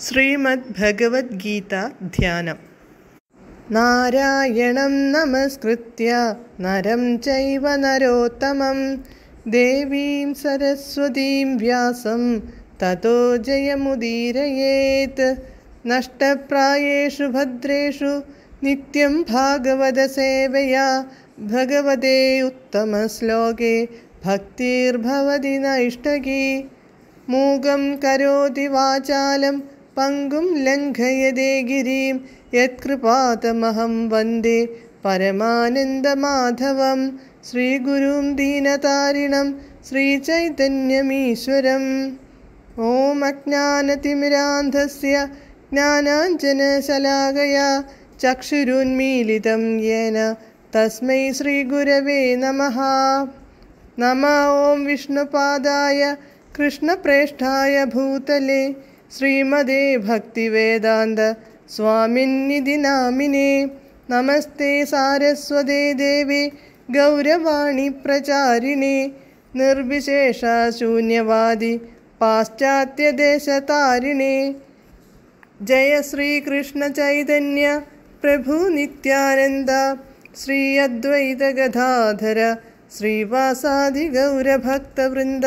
श्रीमद्भगवद्गीता ध्यानम् नारायणं नमस्कृत्य नरं चैव नरोत्तमं देवीं सरस्वतीं व्यासं ततो जयमुदीरयेत् नष्टप्रायेषु भद्रेषु नित्यं भागवतसेवया भगवते उत्तमश्लोके भक्तिर्भवति न इष्टकी मूगं करोति वाचालम् पङ्गुं लङ्घयदे गिरीं यत्कृपातमहं वन्दे परमानन्दमाधवं श्रीगुरुं दीनतारिणं श्रीचैतन्यमीश्वरम् ॐ अज्ञानतिमिरान्धस्य ज्ञानाञ्जनशलाकया चक्षुरुन्मीलितं येन तस्मै श्रीगुरवे नमः नमः ॐ विष्णुपादाय कृष्णप्रेष्ठाय भूतले ശ്രീമതേ ഭക്തിവേദാന്ത സ്വാമിന്നിധി നാമിനേ നമസ്തേ സാരസ്വതേ ദേവി ഗൗരവാണി പ്രചാരിണേ നിർവിശേഷ ശൂന്യവാദി പാശ്ചാത്യദേശതാരിണേ ജയ ശ്രീകൃഷ്ണ ചൈതന്യ പ്രഭു നിത്യാനന്ദ ശ്രീ അദ്വൈത ഗതാധര ശ്രീവാസാദി ഗൗരഭക്തവൃന്ദ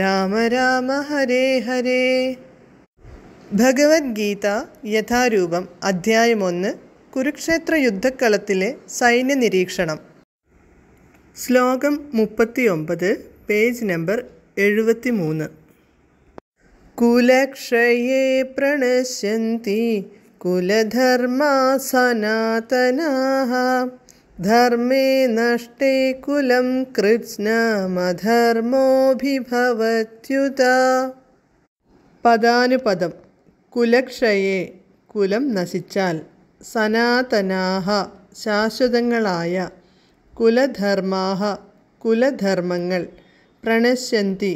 രാമ രാമ ഹരേ ഹരേ ഭഗവത്ഗീത യഥാരൂപം ഒന്ന് കുരുക്ഷേത്ര യുദ്ധക്കളത്തിലെ സൈന്യ നിരീക്ഷണം ശ്ലോകം മുപ്പത്തിയൊമ്പത് പേജ് നമ്പർ എഴുപത്തി മൂന്ന് കുലക്ഷയെ പ്രണശ്യന്തി കുലധർമാ സനാതനാ ധർമ്മേ നഷ്ടേ കുലം കൃത്സ്നമധർമ്മോഭിഭവത്യുത പദാനുപദം കുലക്ഷയെ കുലം നശിച്ചാൽ സനാതനാഹ ശാശ്വതങ്ങളായ കുലധർമാഹ കുലധർമ്മങ്ങൾ പ്രണശ്യന്തി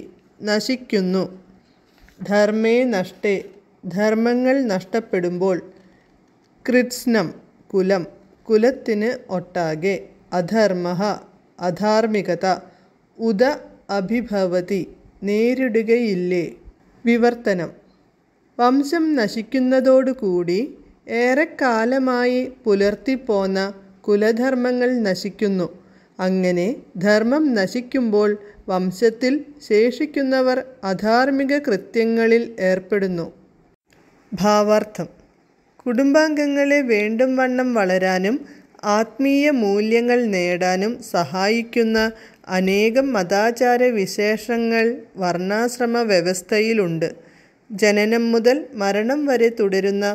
നശിക്കുന്നു ധർമ്മേ നഷ്ടേ ധർമ്മങ്ങൾ നഷ്ടപ്പെടുമ്പോൾ കൃത്സ്നം കുലം കുലത്തിന് ഒട്ടാകെ അധർമ്മ അധാർമികത ഉദ അഭിഭവതി നേരിടുകയില്ലേ വിവർത്തനം വംശം നശിക്കുന്നതോടുകൂടി ഏറെക്കാലമായി പുലർത്തിപ്പോന്ന കുലധർമ്മങ്ങൾ നശിക്കുന്നു അങ്ങനെ ധർമ്മം നശിക്കുമ്പോൾ വംശത്തിൽ ശേഷിക്കുന്നവർ അധാർമിക കൃത്യങ്ങളിൽ ഏർപ്പെടുന്നു ഭാവാർത്ഥം കുടുംബാംഗങ്ങളെ വേണ്ടും വണ്ണം വളരാനും ആത്മീയ മൂല്യങ്ങൾ നേടാനും സഹായിക്കുന്ന അനേകം മതാചാര വിശേഷങ്ങൾ വർണ്ണാശ്രമ വ്യവസ്ഥയിലുണ്ട് ജനനം മുതൽ മരണം വരെ തുടരുന്ന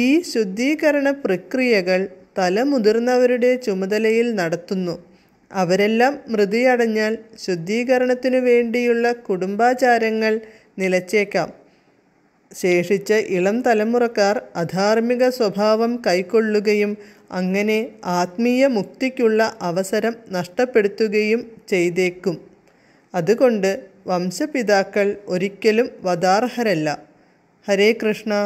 ഈ ശുദ്ധീകരണ പ്രക്രിയകൾ തലമുതിർന്നവരുടെ ചുമതലയിൽ നടത്തുന്നു അവരെല്ലാം മൃതിയടഞ്ഞാൽ ശുദ്ധീകരണത്തിനു വേണ്ടിയുള്ള കുടുംബാചാരങ്ങൾ നിലച്ചേക്കാം ശേഷിച്ച ഇളം തലമുറക്കാർ അധാർമിക സ്വഭാവം കൈക്കൊള്ളുകയും അങ്ങനെ ആത്മീയ മുക്തിക്കുള്ള അവസരം നഷ്ടപ്പെടുത്തുകയും ചെയ്തേക്കും അതുകൊണ്ട് വംശപിതാക്കൾ ഒരിക്കലും വധാർഹരല്ല ഹരേ കൃഷ്ണ